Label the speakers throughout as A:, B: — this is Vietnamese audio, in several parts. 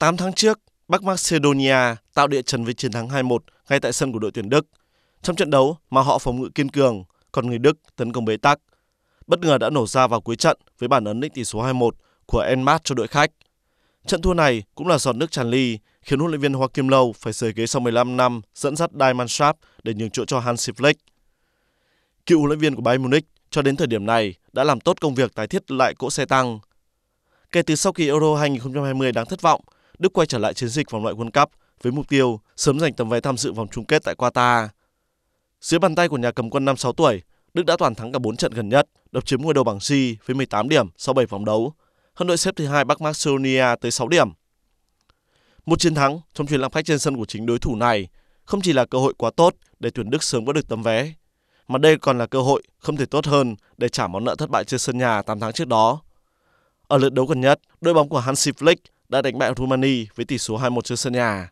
A: 8 tháng trước, Bắc Macedonia tạo địa chấn với chiến thắng 2-1 ngay tại sân của đội tuyển Đức. Trong trận đấu mà họ phòng ngự kiên cường, còn người Đức tấn công bế tắc. Bất ngờ đã nổ ra vào cuối trận với bản ấn định tỷ số 2-1 của Enmat cho đội khách. Trận thua này cũng là giọt nước tràn ly, khiến huấn luyện viên Hoa Kim Lâu phải rời ghế sau 15 năm dẫn dắt Diamond Sharp để nhường chỗ cho Hansi Flick. Cựu huấn luyện viên của Bayern Munich cho đến thời điểm này đã làm tốt công việc tái thiết lại cỗ xe tăng. Kể từ sau kỳ Euro 2020 đáng thất vọng, Đức quay trở lại chiến dịch vòng loại World Cup với mục tiêu sớm giành tấm vé tham dự vòng chung kết tại Qatar. Dưới bàn tay của nhà cầm quân 56 tuổi, Đức đã toàn thắng cả 4 trận gần nhất, độc chiếm ngôi đầu bảng C với 18 điểm sau 7 vòng đấu, hơn đội xếp thứ hai Bắc Macedonia tới 6 điểm. Một chiến thắng trong chuyến làm khách trên sân của chính đối thủ này không chỉ là cơ hội quá tốt để tuyển Đức sớm có được tấm vé mà đây còn là cơ hội không thể tốt hơn để trả món nợ thất bại trên sân nhà 8 tháng trước đó. Ở lượt đấu gần nhất, đội bóng của Hansi Flick đã đánh bại Rumani với tỷ số 2-1 trên sân nhà.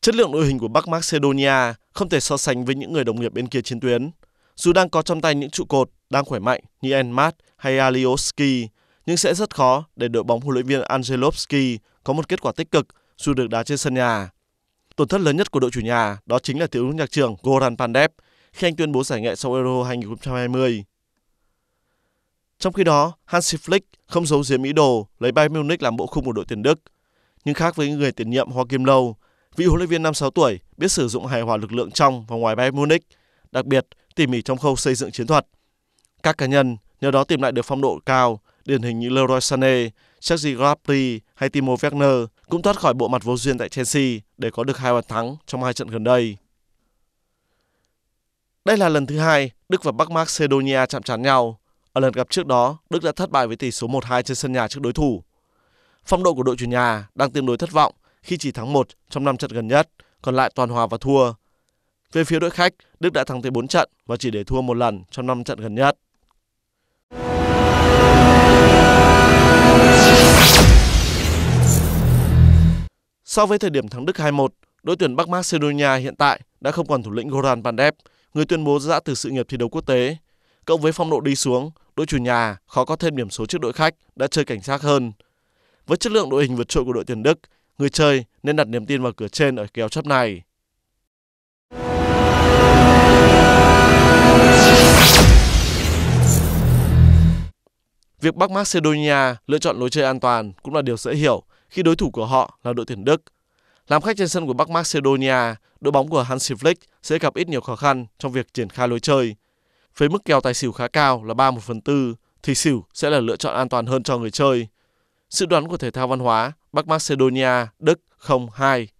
A: Chất lượng đội hình của Bắc Macedonia không thể so sánh với những người đồng nghiệp bên kia chiến tuyến. Dù đang có trong tay những trụ cột đang khỏe mạnh như Enmat hay Alioski, nhưng sẽ rất khó để đội bóng huấn luyện viên Angelovski có một kết quả tích cực dù được đá trên sân nhà. Tổn thất lớn nhất của đội chủ nhà đó chính là thiếu nhạc trưởng Goran Pandev khi anh tuyên bố giải nghệ sau Euro 2020. Trong khi đó, Hansi Flick không giấu giếm ý đồ lấy Bayern Munich làm bộ khung của đội tuyển Đức. Nhưng khác với người tiền nhiệm Joachim Kim Lâu, vị huấn luyện viên 56 tuổi biết sử dụng hài hòa lực lượng trong và ngoài Bayern Munich, đặc biệt tỉ mỉ trong khâu xây dựng chiến thuật. Các cá nhân nhờ đó tìm lại được phong độ cao, điển hình như Leroy Sané, Sergi Gnabry hay Timo Werner cũng thoát khỏi bộ mặt vô duyên tại Chelsea để có được hai bàn thắng trong hai trận gần đây. Đây là lần thứ hai Đức và Bắc Macedonia chạm trán nhau. Ở lần gặp trước đó, Đức đã thất bại với tỷ số 1-2 trên sân nhà trước đối thủ. Phong độ của đội chủ nhà đang tương đối thất vọng khi chỉ thắng 1 trong 5 trận gần nhất, còn lại toàn hòa và thua. Về phía đội khách, Đức đã thắng tới 4 trận và chỉ để thua một lần trong 5 trận gần nhất. So với thời điểm thắng Đức 2-1, đội tuyển Bắc Macedonia hiện tại đã không còn thủ lĩnh Goran Pandev, người tuyên bố dã từ sự nghiệp thi đấu quốc tế. Cộng với phong độ đi xuống, đội chủ nhà khó có thêm điểm số trước đội khách đã chơi cảnh giác hơn. Với chất lượng đội hình vượt trội của đội tuyển Đức, người chơi nên đặt niềm tin vào cửa trên ở kèo chấp này. Việc Bắc Macedonia lựa chọn lối chơi an toàn cũng là điều dễ hiểu khi đối thủ của họ là đội tuyển Đức. Làm khách trên sân của Bắc Macedonia, đội bóng của Hansi Flick sẽ gặp ít nhiều khó khăn trong việc triển khai lối chơi. Với mức kèo tài xỉu khá cao là 3 1 phần 4, thì xỉu sẽ là lựa chọn an toàn hơn cho người chơi. Sự đoán của thể thao văn hóa Bắc Macedonia Đức 0-2